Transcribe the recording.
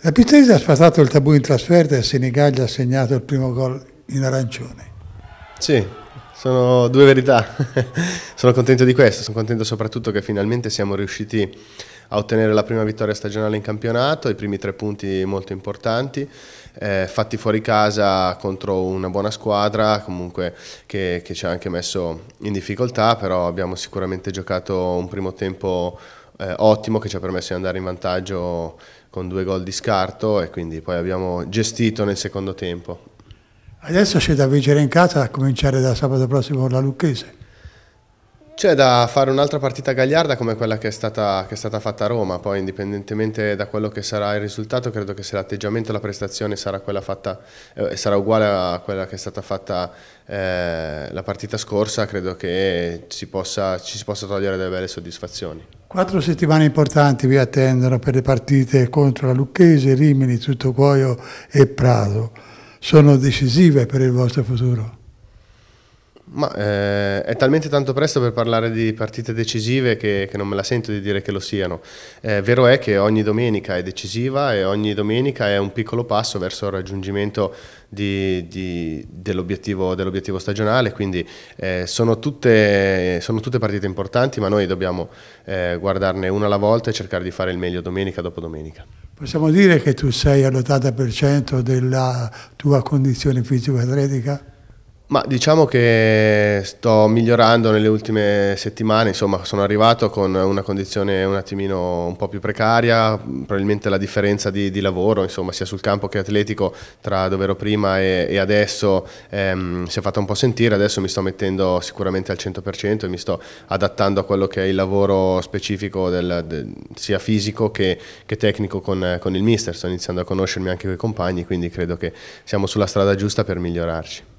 La Pitese ha sfatato il tabù in trasferta e il Senegal gli ha segnato il primo gol in arancione. Sì, sono due verità. sono contento di questo, sono contento soprattutto che finalmente siamo riusciti a ottenere la prima vittoria stagionale in campionato, i primi tre punti molto importanti, eh, fatti fuori casa contro una buona squadra comunque che, che ci ha anche messo in difficoltà, però abbiamo sicuramente giocato un primo tempo eh, ottimo che ci ha permesso di andare in vantaggio con due gol di scarto e quindi poi abbiamo gestito nel secondo tempo. Adesso c'è da vincere in casa a cominciare da sabato prossimo con la Lucchese. C'è da fare un'altra partita gagliarda come quella che è, stata, che è, stata, fatta a Roma, poi indipendentemente da quello che sarà il risultato, credo che se l'atteggiamento e la prestazione sarà, fatta, eh, sarà, uguale a quella che è stata fatta eh, la partita scorsa, credo che si possa, ci si possa togliere delle belle soddisfazioni. Quattro settimane importanti vi attendono per le partite contro la Lucchese, Rimini, Tuttoguoio e Prato. Sono decisive per il vostro futuro. Ma eh, è talmente tanto presto per parlare di partite decisive che, che non me la sento di dire che lo siano. Eh, vero è che ogni domenica è decisiva e ogni domenica è un piccolo passo verso il raggiungimento dell'obiettivo, dell stagionale, quindi eh, sono, tutte, sono, tutte, partite importanti, ma noi dobbiamo eh, guardarne una alla volta e cercare di fare il meglio domenica dopo domenica. Possiamo dire che tu sei all'80% della tua condizione fisico-atletica? Ma diciamo che sto migliorando nelle ultime settimane, insomma sono arrivato con una condizione un attimino un po' più precaria, probabilmente la differenza di, di lavoro insomma, sia sul campo che atletico tra dove ero prima e, e adesso ehm, si è fatta un po' sentire, adesso mi sto mettendo sicuramente al 100% e mi sto adattando a quello che è il lavoro specifico del, de, sia fisico che, che tecnico con, con il mister, sto iniziando a conoscermi anche con i compagni quindi credo che siamo sulla strada giusta per migliorarci.